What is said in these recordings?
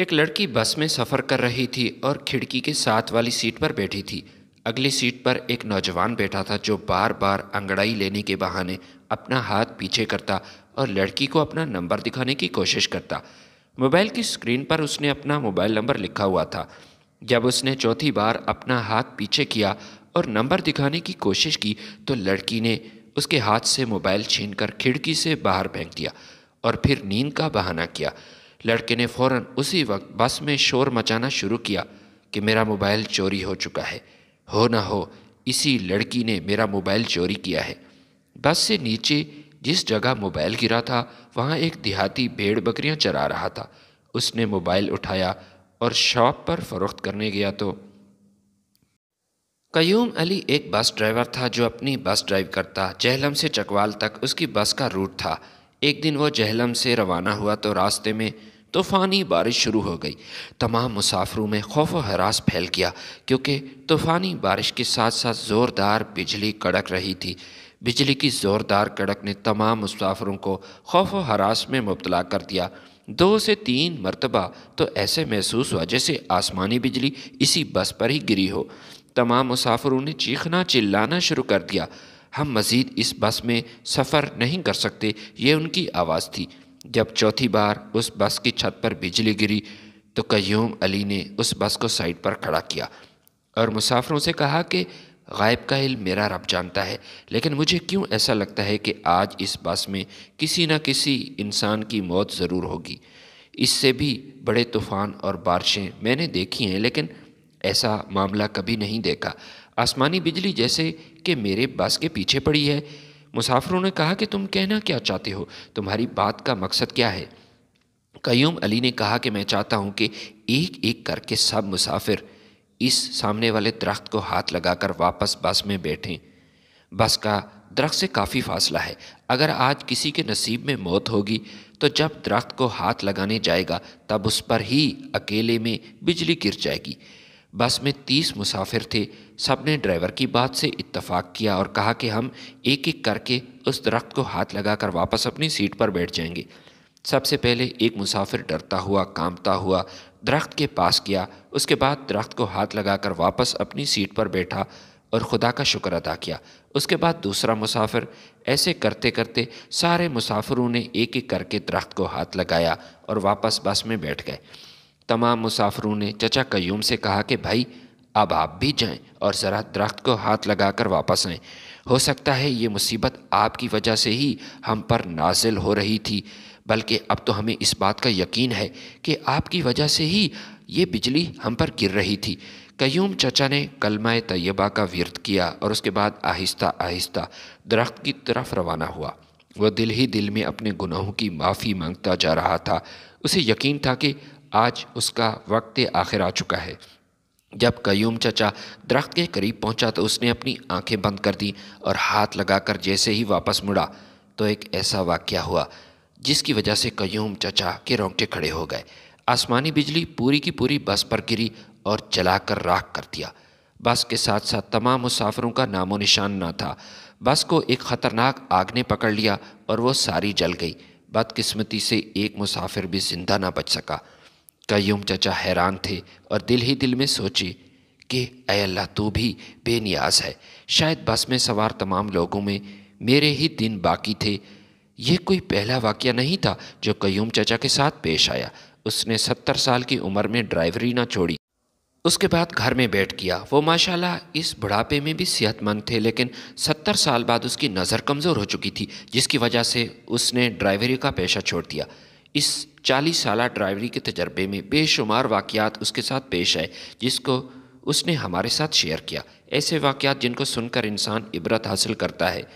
एक लड़की बस में सफ़र कर रही थी और खिड़की के साथ वाली सीट पर बैठी थी अगली सीट पर एक नौजवान बैठा था जो बार बार अंगड़ाई लेने के बहाने अपना हाथ पीछे करता और लड़की को अपना नंबर दिखाने की कोशिश करता मोबाइल की स्क्रीन पर उसने अपना मोबाइल नंबर लिखा हुआ था जब उसने चौथी बार अपना हाथ पीछे किया और नंबर दिखाने की कोशिश की तो लड़की ने उसके हाथ से मोबाइल छीन खिड़की से बाहर फेंक दिया और फिर नींद का बहाना किया लड़के ने फ़ौरन उसी वक्त बस में शोर मचाना शुरू किया कि मेरा मोबाइल चोरी हो चुका है हो ना हो इसी लड़की ने मेरा मोबाइल चोरी किया है बस से नीचे जिस जगह मोबाइल गिरा था वहाँ एक देहाती भेड़ बकरियाँ चरा रहा था उसने मोबाइल उठाया और शॉप पर फरोख्त करने गया तो कयूम अली एक बस ड्राइवर था जो अपनी बस ड्राइव करता जहलम से चकवाल तक उसकी बस का रूट था एक दिन वो जहलम से रवाना हुआ तो रास्ते में तूफ़ानी बारिश शुरू हो गई तमाम मुसाफरों में खौफ व हरास फैल गया क्योंकि तूफ़ानी बारिश के साथ साथ ज़ोरदार बिजली कड़क रही थी बिजली की ज़ोरदार कड़क ने तमाम मुसाफरों को खौफ व हरास में मुबतला कर दिया दो से तीन मरतबा तो ऐसे महसूस हुआ जैसे आसमानी बिजली इसी बस पर ही गिरी हो तमाम मुसाफरों ने चीखना चिल्लाना शुरू कर दिया हम मज़ीद इस बस में सफ़र नहीं कर सकते ये उनकी आवाज़ थी जब चौथी बार उस बस की छत पर बिजली गिरी तो कयूम अली ने उस बस को साइड पर खड़ा किया और मुसाफरों से कहा कि गायब का इल मेरा रब जानता है लेकिन मुझे क्यों ऐसा लगता है कि आज इस बस में किसी न किसी इंसान की मौत ज़रूर होगी इससे भी बड़े तूफ़ान और बारिशें मैंने देखी हैं लेकिन ऐसा मामला कभी नहीं देखा आसमानी बिजली जैसे कि मेरे बस के पीछे पड़ी है मुसाफिरों ने कहा कि तुम कहना क्या चाहते हो तुम्हारी बात का मकसद क्या है कयूम अली ने कहा कि मैं चाहता हूँ कि एक एक करके सब मुसाफिर इस सामने वाले दरख्त को हाथ लगाकर वापस बस में बैठें बस का दरख्त से काफ़ी फासला है अगर आज किसी के नसीब में मौत होगी तो जब दरख्त को हाथ लगाने जाएगा तब उस पर ही अकेले में बिजली गिर जाएगी बस में तीस मुसाफिर थे सब ने ड्राइवर की बात से इत्तफाक किया और कहा कि हम एक एक करके उस दरख्त को हाथ लगाकर वापस अपनी सीट पर बैठ जाएंगे सबसे पहले एक मुसाफिर डरता हुआ कांपता हुआ दरख्त के पास गया उसके बाद दरख्त को हाथ लगाकर वापस अपनी सीट पर बैठा और ख़ुदा का शुक्र अदा किया उसके बाद दूसरा मुसाफिर ऐसे करते करते सारे मुसाफिरों ने एक एक करके दरख्त को हाथ लगाया और वापस बस में बैठ गए तमाम मुसाफरों ने चचा कयूम से कहा कि भाई अब आप भी जाएं और ज़रा दरख्त को हाथ लगाकर वापस आएं हो सकता है ये मुसीबत आपकी वजह से ही हम पर नाजिल हो रही थी बल्कि अब तो हमें इस बात का यकीन है कि आपकी वजह से ही ये बिजली हम पर गिर रही थी कयूम चचा ने कलमा तयबा का विरत किया और उसके बाद आहिस्ता आहिस्ता दरख्त की तरफ रवाना हुआ वह दिल ही दिल में अपने गुनाहों की माफ़ी मांगता जा रहा था उसे यकीन था कि आज उसका वक्त आखिर आ चुका है जब कयूम चचा दरख्त के करीब पहुंचा तो उसने अपनी आंखें बंद कर दी और हाथ लगाकर जैसे ही वापस मुड़ा तो एक ऐसा वाक़ हुआ जिसकी वजह से कयूम चचा के रोंगटे खड़े हो गए आसमानी बिजली पूरी की पूरी बस पर गिरी और चलाकर राख कर दिया बस के साथ साथ तमाम मुसाफिरों का नामो निशान ना था बस को एक ख़तरनाक आग ने पकड़ लिया और वो सारी जल गई बदकिस्मती से एक मुसाफिर भी ज़िंदा ना बच सका कयूम चचा हैरान थे और दिल ही दिल में सोचे कि अय अल्लाह तू भी बेनियाज है शायद बस में सवार तमाम लोगों में मेरे ही दिन बाकी थे यह कोई पहला वाक्य नहीं था जो कयूम चचा के साथ पेश आया उसने सत्तर साल की उम्र में ड्राइवरी ना छोड़ी उसके बाद घर में बैठ गया वो माशाल्लाह इस बुढ़ापे में भी सेहतमंद थे लेकिन सत्तर साल बाद उसकी नज़र कमज़ोर हो चुकी थी जिसकी वजह से उसने ड्राइवरी का पेशा छोड़ दिया इस चालीस साल ड्राइवरी के तजर्बे में बेशुमार वाकयात उसके साथ पेश आए जिसको उसने हमारे साथ शेयर किया ऐसे वाकयात जिनको सुनकर इंसान इबरत हासिल करता है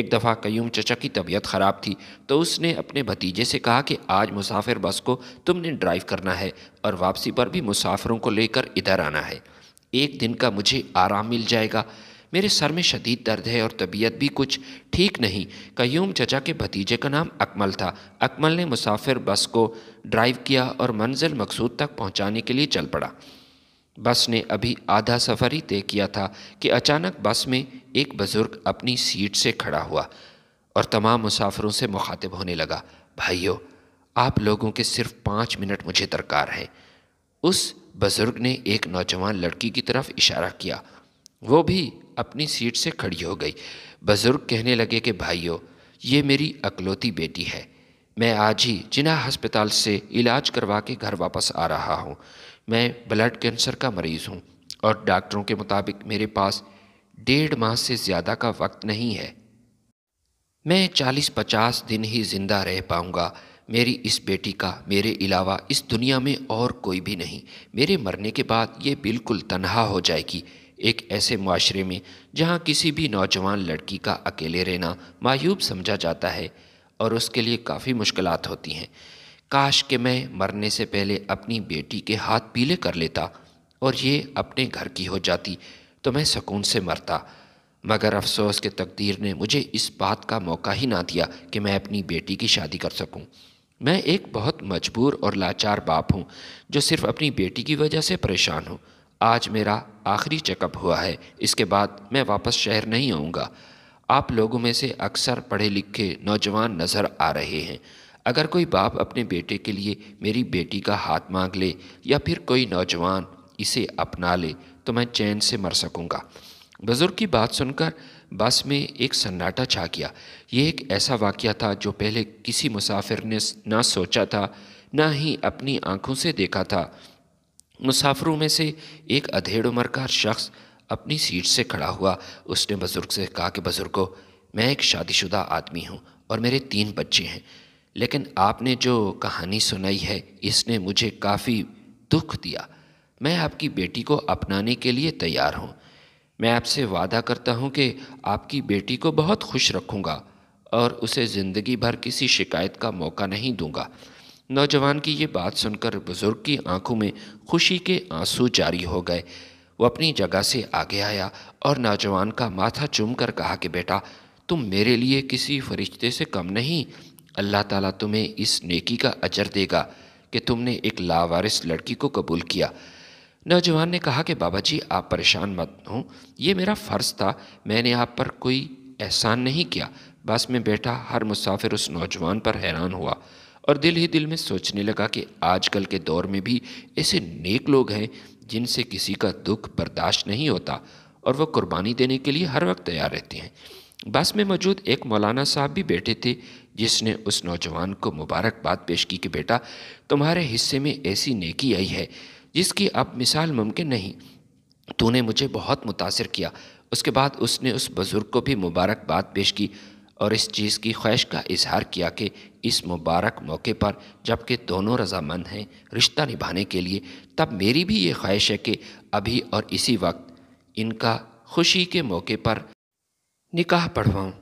एक दफ़ा कयूम चचा की तबीयत ख़राब थी तो उसने अपने भतीजे से कहा कि आज मुसाफिर बस को तुमने ड्राइव करना है और वापसी पर भी मुसाफिरों को लेकर इधर आना है एक दिन का मुझे आराम मिल जाएगा मेरे सर में शदीद दर्द है और तबीयत भी कुछ ठीक नहीं कयूम चचा के भतीजे का नाम अकमल था अकमल ने मुसाफिर बस को ड्राइव किया और मंजिल मकसूद तक पहुंचाने के लिए चल पड़ा बस ने अभी आधा सफ़र ही तय किया था कि अचानक बस में एक बुज़ुर्ग अपनी सीट से खड़ा हुआ और तमाम मुसाफिरों से मुखातिब होने लगा भाइयों आप लोगों के सिर्फ पाँच मिनट मुझे दरकार हैं उस बुज़ुर्ग ने एक नौजवान लड़की की तरफ इशारा किया वो भी अपनी सीट से खड़ी हो गई बुज़ुर्ग कहने लगे कि भाइयों ये मेरी अकलौती बेटी है मैं आज ही जिना हस्पताल से इलाज करवा के घर वापस आ रहा हूँ मैं ब्लड कैंसर का मरीज़ हूँ और डॉक्टरों के मुताबिक मेरे पास डेढ़ माह से ज़्यादा का वक्त नहीं है मैं चालीस पचास दिन ही ज़िंदा रह पाऊँगा मेरी इस बेटी का मेरे अलावा इस दुनिया में और कोई भी नहीं मेरे मरने के बाद ये बिल्कुल तनहा हो जाएगी एक ऐसे माशरे में जहाँ किसी भी नौजवान लड़की का अकेले रहना मायूब समझा जाता है और उसके लिए काफ़ी मुश्किल होती हैं काश के मैं मरने से पहले अपनी बेटी के हाथ पीले कर लेता और ये अपने घर की हो जाती तो मैं सुकून से मरता मगर अफसोस के तकदीर ने मुझे इस बात का मौका ही ना दिया कि मैं अपनी बेटी की शादी कर सकूं। मैं एक बहुत मजबूर और लाचार बाप हूं जो सिर्फ अपनी बेटी की वजह से परेशान हूं आज मेरा आखिरी चेकअप हुआ है इसके बाद मैं वापस शहर नहीं आऊँगा आप लोगों में से अक्सर पढ़े लिखे नौजवान नज़र आ रहे हैं अगर कोई बाप अपने बेटे के लिए मेरी बेटी का हाथ मांग ले या फिर कोई नौजवान इसे अपना ले तो मैं चैन से मर सकूँगा बुज़ुर्ग की बात सुनकर बस में एक सन्नाटा छा गया ये एक ऐसा वाक़ था जो पहले किसी मुसाफिर ने ना सोचा था ना ही अपनी आंखों से देखा था मुसाफरों में से एक अधेड़ उम्र का शख्स अपनी सीट से खड़ा हुआ उसने बुज़ुर्ग से कहा कि बुज़ुर्गो मैं एक शादीशुदा आदमी हूँ और मेरे तीन बच्चे हैं लेकिन आपने जो कहानी सुनाई है इसने मुझे काफ़ी दुख दिया मैं आपकी बेटी को अपनाने के लिए तैयार हूँ मैं आपसे वादा करता हूँ कि आपकी बेटी को बहुत खुश रखूँगा और उसे ज़िंदगी भर किसी शिकायत का मौका नहीं दूँगा नौजवान की ये बात सुनकर बुज़ुर्ग की आंखों में खुशी के आंसू जारी हो गए वो अपनी जगह से आगे आया और नौजवान का माथा चूम कर कहा कि बेटा तुम मेरे लिए किसी फरिश्ते से कम नहीं अल्लाह ताला तुम्हें इस नेकी का अजर देगा कि तुमने एक लावारिस लड़की को कबूल किया नौजवान ने कहा कि बाबा जी आप परेशान मत हों ये मेरा फ़र्ज़ था मैंने आप पर कोई एहसान नहीं किया बस मैं बेटा हर मुसाफिर उस नौजवान पर हैरान हुआ और दिल ही दिल में सोचने लगा कि आजकल के दौर में भी ऐसे नेक लोग हैं जिनसे किसी का दुख बर्दाश्त नहीं होता और वह कुर्बानी देने के लिए हर वक्त तैयार रहते हैं बस में मौजूद एक मौलाना साहब भी बैठे थे जिसने उस नौजवान को मुबारकबाद पेश की कि बेटा तुम्हारे हिस्से में ऐसी नेकी आई है जिसकी अब मिसाल मुमकिन नहीं तूने मुझे बहुत मुतासर किया उसके बाद उसने उस बुज़ुर्ग को भी मुबारकबाद पेश की और इस चीज़ की ख्वाहिश का इजहार किया कि इस मुबारक मौके पर जबकि दोनों रजामंद हैं रिश्ता निभाने के लिए तब मेरी भी ये ख्वाहिश है कि अभी और इसी वक्त इनका खुशी के मौके पर निकाह पढ़वाऊँ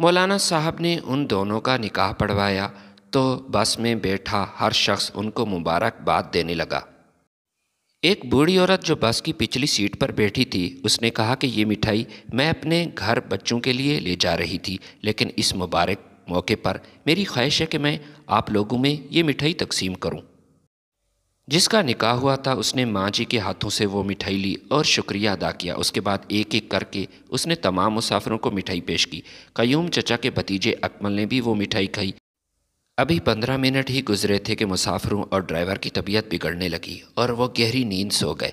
मौलाना साहब ने उन दोनों का निकाह पढ़वाया तो बस में बैठा हर शख्स उनको मुबारकबाद देने लगा एक बूढ़ी औरत जो बस की पिछली सीट पर बैठी थी उसने कहा कि ये मिठाई मैं अपने घर बच्चों के लिए ले जा रही थी लेकिन इस मुबारक मौके पर मेरी ख्वाहिश है कि मैं आप लोगों में ये मिठाई तकसीम करूं। जिसका निकाह हुआ था उसने माँ जी के हाथों से वो मिठाई ली और शुक्रिया अदा किया उसके बाद एक एक करके उसने तमाम मुसाफिरों को मिठाई पेश की कयूम चचा के भतीजे अकमल ने भी वो मिठाई खाई अभी पंद्रह मिनट ही गुजरे थे कि मुसाफिरों और ड्राइवर की तबीयत बिगड़ने लगी और वो गहरी नींद सो गए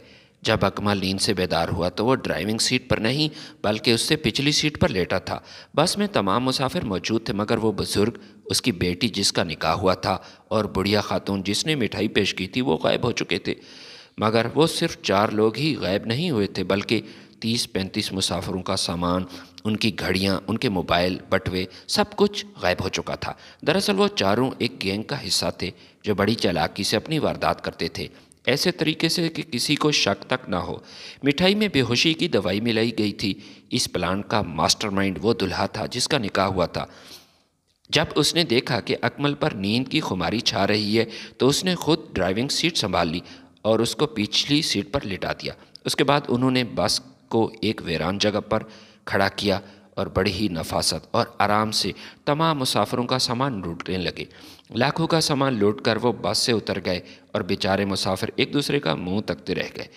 जब अकमल नींद से बेदार हुआ तो वो ड्राइविंग सीट पर नहीं बल्कि उससे पिछली सीट पर लेटा था बस में तमाम मुसाफिर मौजूद थे मगर वो बुज़ुर्ग उसकी बेटी जिसका निकाह हुआ था और बुढ़िया खातून जिसने मिठाई पेश की थी वो गायब हो चुके थे मगर वो सिर्फ चार लोग ही गायब नहीं हुए थे बल्कि तीस पैंतीस मुसाफिरों का सामान उनकी घड़ियाँ उनके मोबाइल बटवे सब कुछ गायब हो चुका था दरअसल वो चारों एक गैंग का हिस्सा थे जो बड़ी चालाकी से अपनी वारदात करते थे ऐसे तरीके से कि किसी को शक तक ना हो मिठाई में बेहोशी की दवाई मिलाई गई थी इस प्लान का मास्टरमाइंड वो दुल्हा था जिसका निकाह हुआ था जब उसने देखा कि अकमल पर नींद की खुमारी छा रही है तो उसने खुद ड्राइविंग सीट संभाल ली और उसको पिछली सीट पर लिटा दिया उसके बाद उन्होंने बस को एक वीरान जगह पर खड़ा किया और बड़ी ही नफासत और आराम से तमाम मुसाफिरों का सामान लूटने लगे लाखों का सामान लूट कर वो बस से उतर गए और बेचारे मुसाफिर एक दूसरे का मुंह तकते रह गए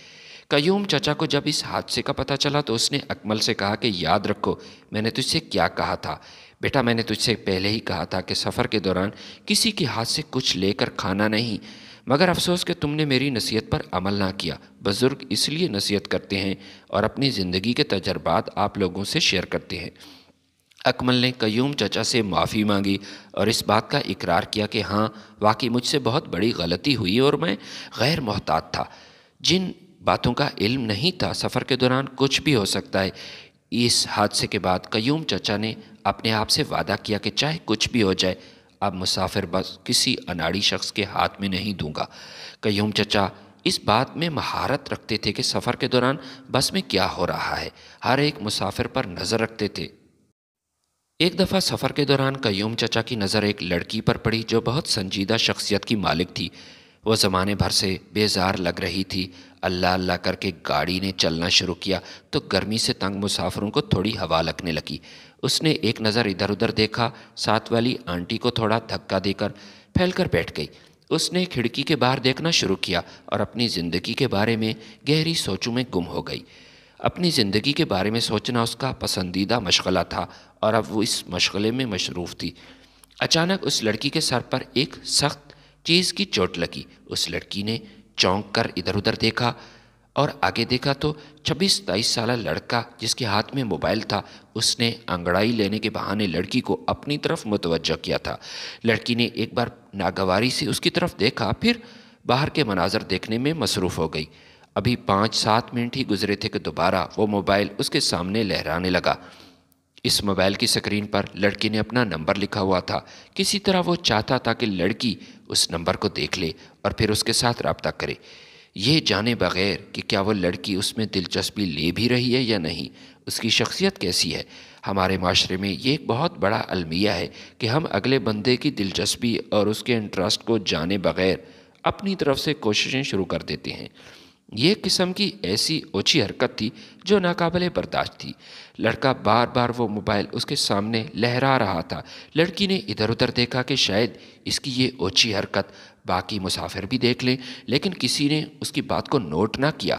कयूम चचा को जब इस हादसे का पता चला तो उसने अकमल से कहा कि याद रखो मैंने तुझसे क्या कहा था बेटा मैंने तुझसे पहले ही कहा था कि सफ़र के दौरान किसी के हाथ से कुछ लेकर खाना नहीं मगर अफसोस कि तुमने मेरी नसीहत पर अमल ना किया बुज़ुर्ग इसलिए नसीहत करते हैं और अपनी ज़िंदगी के तजर्बात आप लोगों से शेयर करते हैं अकमल ने कयूम चचा से माफ़ी मांगी और इस बात का इकरार किया कि हाँ वाकई मुझसे बहुत बड़ी गलती हुई और मैं गैर मोहतात था जिन बातों का इल्म नहीं था सफ़र के दौरान कुछ भी हो सकता है इस हादसे के बाद कयूम चचा ने अपने आप से वादा किया कि चाहे कुछ भी हो जाए अब मुसाफिर बस किसी अनाड़ी शख्स के हाथ में नहीं दूंगा कयूम चचा इस बात में महारत रखते थे कि सफ़र के दौरान बस में क्या हो रहा है हर एक मुसाफिर पर नज़र रखते थे एक दफ़ा सफ़र के दौरान कयूम चचा की नज़र एक लड़की पर पड़ी जो बहुत संजीदा शख्सियत की मालिक थी वह ज़माने भर से बेजार लग रही थी अल्लाह अल्लाह करके गाड़ी ने चलना शुरू किया तो गर्मी से तंग मुसाफिरों को थोड़ी हवा लगने लगी उसने एक नज़र इधर उधर देखा साथ वाली आंटी को थोड़ा धक्का देकर फैल कर बैठ गई उसने खिड़की के बाहर देखना शुरू किया और अपनी ज़िंदगी के बारे में गहरी सोचों में गुम हो गई अपनी ज़िंदगी के बारे में सोचना उसका पसंदीदा मशगला था और अब वो इस मशगले में मशरूफ़ थी अचानक उस लड़की के सर पर एक सख्त चीज़ की चोट लगी उस लड़की ने चौंक कर इधर उधर देखा और आगे देखा तो छब्बीस तेईस साल लड़का जिसके हाथ में मोबाइल था उसने अंगड़ाई लेने के बहाने लड़की को अपनी तरफ मुतवजह किया था लड़की ने एक बार नागवारी से उसकी तरफ देखा फिर बाहर के मनाजर देखने में मसरूफ़ हो गई अभी पाँच सात मिनट ही गुजरे थे कि दोबारा वो मोबाइल उसके सामने लहराने लगा इस मोबाइल की स्क्रीन पर लड़की ने अपना नंबर लिखा हुआ था किसी तरह वो चाहता था कि लड़की उस नंबर को देख ले और फिर उसके साथ रबता करे ये जाने बगैर कि क्या वो लड़की उसमें दिलचस्पी ले भी रही है या नहीं उसकी शख्सियत कैसी है हमारे माशरे में ये एक बहुत बड़ा अलमिया है कि हम अगले बंदे की दिलचस्पी और उसके इंटरेस्ट को जाने बगैर अपनी तरफ से कोशिशें शुरू कर देते हैं ये किस्म की ऐसी ओछी हरकत थी जो नाकबले बर्दाश्त थी लड़का बार बार वो मोबाइल उसके सामने लहरा रहा था लड़की ने इधर उधर देखा कि शायद इसकी ये ओछी हरकत बाकी मुसाफिर भी देख लें लेकिन किसी ने उसकी बात को नोट ना किया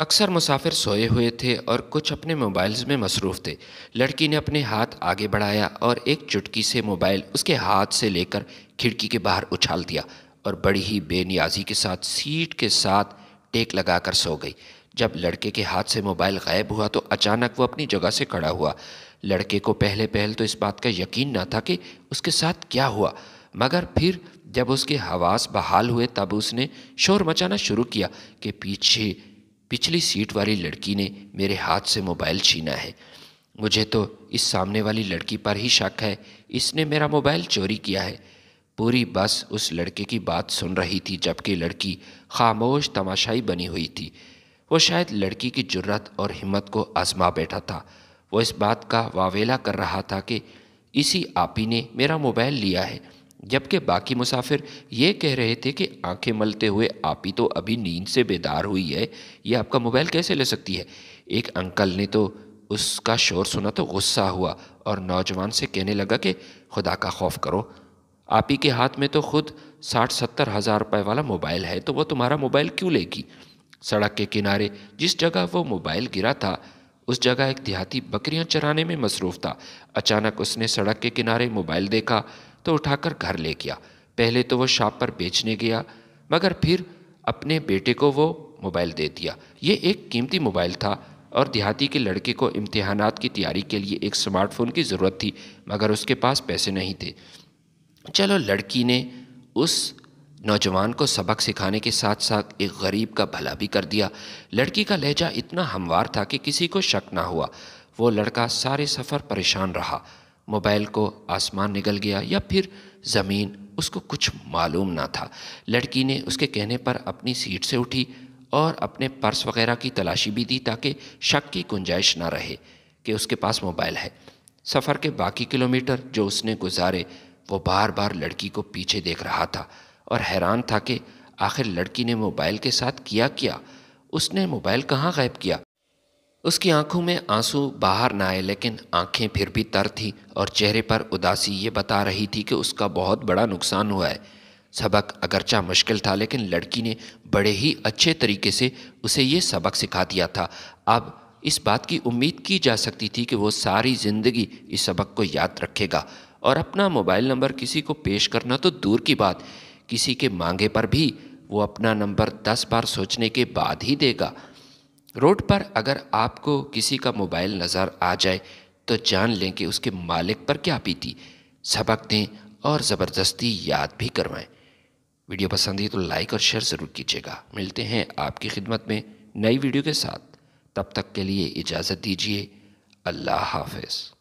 अक्सर मुसाफिर सोए हुए थे और कुछ अपने मोबाइल्स में मसरूफ़ थे लड़की ने अपने हाथ आगे बढ़ाया और एक चुटकी से मोबाइल उसके हाथ से लेकर खिड़की के बाहर उछाल दिया और बड़ी ही बेनियाजी के साथ सीट के साथ टेक लगाकर सो गई जब लड़के के हाथ से मोबाइल गायब हुआ तो अचानक वो अपनी जगह से खड़ा हुआ लड़के को पहले पहल तो इस बात का यकीन ना था कि उसके साथ क्या हुआ मगर फिर जब उसके हवास बहाल हुए तब उसने शोर मचाना शुरू किया कि पीछे पिछली सीट वाली लड़की ने मेरे हाथ से मोबाइल छीना है मुझे तो इस सामने वाली लड़की पर ही शक है इसने मेरा मोबाइल चोरी किया है पूरी बस उस लड़के की बात सुन रही थी जबकि लड़की खामोश तमाशाई बनी हुई थी वो शायद लड़की की जुर्रत और हिम्मत को आजमा बैठा था वो इस बात का वावेला कर रहा था कि इसी आपी ने मेरा मोबाइल लिया है जबकि बाकी मुसाफिर ये कह रहे थे कि आंखें मलते हुए आप ही तो अभी नींद से बेदार हुई है ये आपका मोबाइल कैसे ले सकती है एक अंकल ने तो उसका शोर सुना तो गुस्सा हुआ और नौजवान से कहने लगा कि खुदा का खौफ करो आप ही के हाथ में तो खुद साठ सत्तर हज़ार रुपये वाला मोबाइल है तो वो तुम्हारा मोबाइल क्यों लेगी सड़क के किनारे जिस जगह वो मोबाइल गिरा था उस जगह एक देहाती बकरियां चराने में मसरूफ़ था अचानक उसने सड़क के किनारे मोबाइल देखा तो उठाकर घर ले गया पहले तो वो शॉप पर बेचने गया मगर फिर अपने बेटे को वो मोबाइल दे दिया ये एक कीमती मोबाइल था और देहाती के लड़के को इम्तहान की तैयारी के लिए एक स्मार्टफोन की ज़रूरत थी मगर उसके पास पैसे नहीं थे चलो लड़की ने उस नौजवान को सबक सिखाने के साथ साथ एक गरीब का भला भी कर दिया लड़की का लहजा इतना हमवार था कि किसी को शक ना हुआ वो लड़का सारे सफ़र परेशान रहा मोबाइल को आसमान निकल गया या फिर ज़मीन उसको कुछ मालूम ना था लड़की ने उसके कहने पर अपनी सीट से उठी और अपने पर्स वगैरह की तलाशी भी दी ताकि शक की गुंजाइश ना रहे कि उसके पास मोबाइल है सफ़र के बाकी किलोमीटर जो उसने गुजारे वो बार बार लड़की को पीछे देख रहा था और हैरान था कि आखिर लड़की ने मोबाइल के साथ किया क्या उसने मोबाइल कहाँ गायब किया उसकी आंखों में आंसू बाहर ना आए लेकिन आंखें फिर भी तर थी और चेहरे पर उदासी ये बता रही थी कि उसका बहुत बड़ा नुकसान हुआ है सबक अगरचा मुश्किल था लेकिन लड़की ने बड़े ही अच्छे तरीके से उसे ये सबक सिखा दिया था अब इस बात की उम्मीद की जा सकती थी कि वो सारी ज़िंदगी इस सबक को याद रखेगा और अपना मोबाइल नंबर किसी को पेश करना तो दूर की बात किसी के मांगे पर भी वो अपना नंबर दस बार सोचने के बाद ही देगा रोड पर अगर आपको किसी का मोबाइल नज़र आ जाए तो जान लें कि उसके मालिक पर क्या पीती सबक दें और ज़बरदस्ती याद भी करवाएं वीडियो पसंद आई तो लाइक और शेयर ज़रूर कीजिएगा मिलते हैं आपकी खिदमत में नई वीडियो के साथ तब तक के लिए इजाज़त दीजिए अल्लाह हाफिज़